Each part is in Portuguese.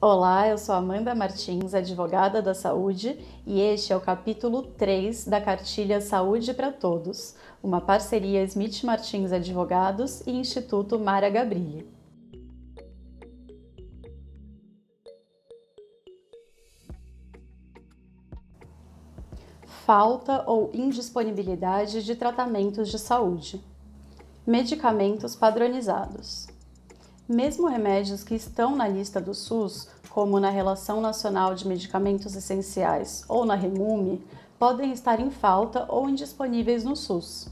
Olá, eu sou Amanda Martins, advogada da saúde, e este é o capítulo 3 da cartilha Saúde para Todos, uma parceria Smith Martins Advogados e Instituto Mara Gabrilli. Falta ou indisponibilidade de tratamentos de saúde. Medicamentos padronizados. Mesmo remédios que estão na lista do SUS, como na Relação Nacional de Medicamentos Essenciais ou na REMUME, podem estar em falta ou indisponíveis no SUS.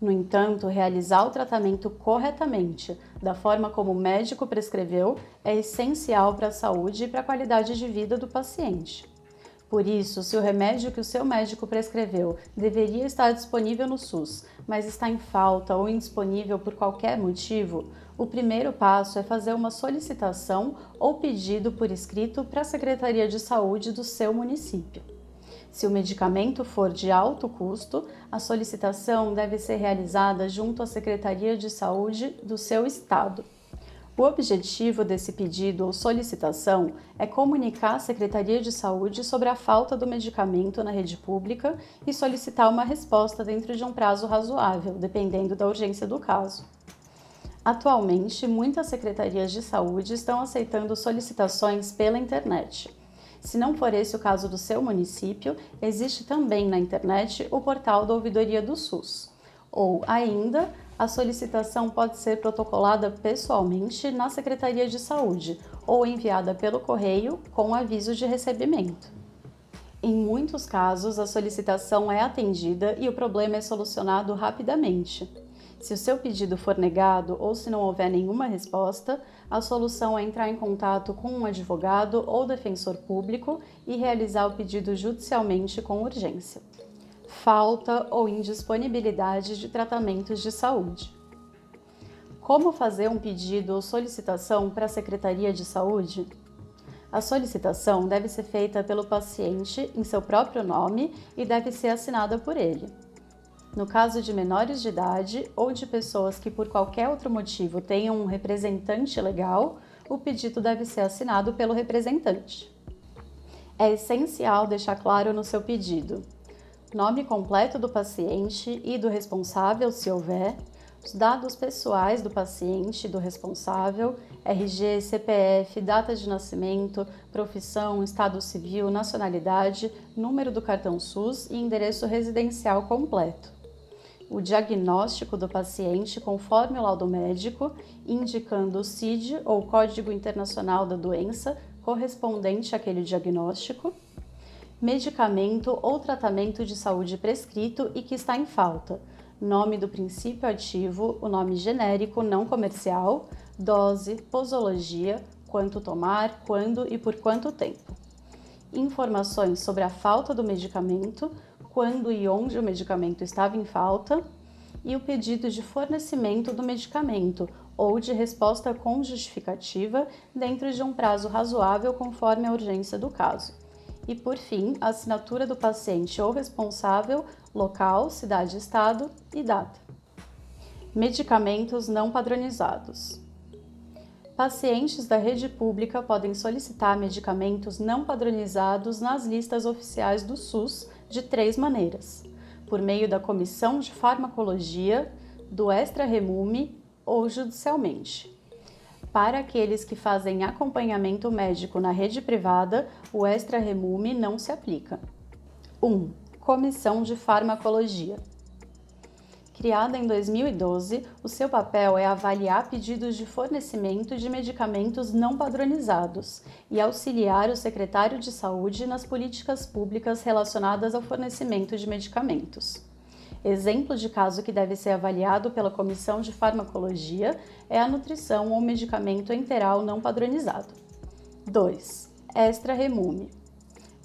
No entanto, realizar o tratamento corretamente, da forma como o médico prescreveu, é essencial para a saúde e para a qualidade de vida do paciente. Por isso, se o remédio que o seu médico prescreveu deveria estar disponível no SUS, mas está em falta ou indisponível por qualquer motivo, o primeiro passo é fazer uma solicitação ou pedido por escrito para a Secretaria de Saúde do seu município. Se o medicamento for de alto custo, a solicitação deve ser realizada junto à Secretaria de Saúde do seu estado. O objetivo desse pedido ou solicitação é comunicar à Secretaria de Saúde sobre a falta do medicamento na rede pública e solicitar uma resposta dentro de um prazo razoável, dependendo da urgência do caso. Atualmente, muitas secretarias de saúde estão aceitando solicitações pela internet. Se não for esse o caso do seu município, existe também na internet o portal da Ouvidoria do SUS ou ainda, a solicitação pode ser protocolada pessoalmente na Secretaria de Saúde ou enviada pelo correio com aviso de recebimento. Em muitos casos, a solicitação é atendida e o problema é solucionado rapidamente. Se o seu pedido for negado ou se não houver nenhuma resposta, a solução é entrar em contato com um advogado ou defensor público e realizar o pedido judicialmente com urgência falta ou indisponibilidade de tratamentos de saúde. Como fazer um pedido ou solicitação para a Secretaria de Saúde? A solicitação deve ser feita pelo paciente em seu próprio nome e deve ser assinada por ele. No caso de menores de idade ou de pessoas que por qualquer outro motivo tenham um representante legal, o pedido deve ser assinado pelo representante. É essencial deixar claro no seu pedido nome completo do paciente e do responsável, se houver, os dados pessoais do paciente e do responsável, RG, CPF, data de nascimento, profissão, estado civil, nacionalidade, número do cartão SUS e endereço residencial completo. O diagnóstico do paciente conforme o laudo médico, indicando o CID ou Código Internacional da Doença correspondente àquele diagnóstico medicamento ou tratamento de saúde prescrito e que está em falta, nome do princípio ativo, o nome genérico não comercial, dose, posologia, quanto tomar, quando e por quanto tempo. Informações sobre a falta do medicamento, quando e onde o medicamento estava em falta, e o pedido de fornecimento do medicamento ou de resposta com justificativa dentro de um prazo razoável conforme a urgência do caso. E, por fim, a assinatura do paciente ou responsável, local, cidade, estado e data. Medicamentos não padronizados. Pacientes da rede pública podem solicitar medicamentos não padronizados nas listas oficiais do SUS de três maneiras: por meio da Comissão de Farmacologia, do Extra Remume ou judicialmente. Para aqueles que fazem acompanhamento médico na rede privada, o extra remume não se aplica. 1. Comissão de Farmacologia. Criada em 2012, o seu papel é avaliar pedidos de fornecimento de medicamentos não padronizados e auxiliar o secretário de Saúde nas políticas públicas relacionadas ao fornecimento de medicamentos. Exemplo de caso que deve ser avaliado pela Comissão de Farmacologia é a nutrição ou medicamento enteral não padronizado. 2. Extra remume.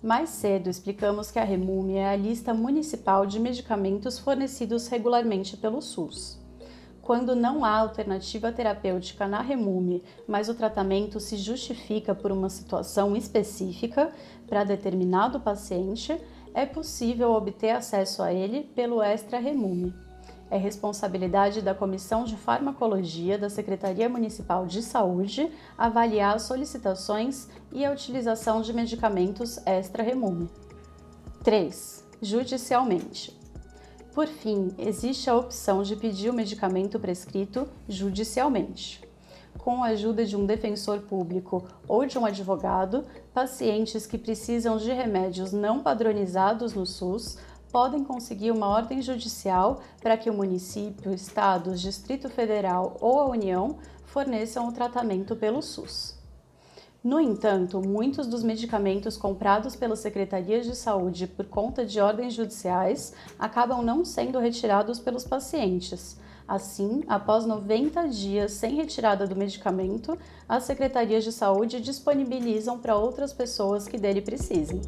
Mais cedo explicamos que a remume é a lista municipal de medicamentos fornecidos regularmente pelo SUS quando não há alternativa terapêutica na remume, mas o tratamento se justifica por uma situação específica para determinado paciente, é possível obter acesso a ele pelo extra remume. É responsabilidade da Comissão de Farmacologia da Secretaria Municipal de Saúde avaliar as solicitações e a utilização de medicamentos extra remume. 3. Judicialmente. Por fim, existe a opção de pedir o medicamento prescrito judicialmente com a ajuda de um defensor público ou de um advogado, pacientes que precisam de remédios não padronizados no SUS podem conseguir uma ordem judicial para que o município, estados, Distrito Federal ou a União forneçam o tratamento pelo SUS. No entanto, muitos dos medicamentos comprados pelas secretarias de saúde por conta de ordens judiciais acabam não sendo retirados pelos pacientes Assim, após 90 dias sem retirada do medicamento, as secretarias de saúde disponibilizam para outras pessoas que dele precisem.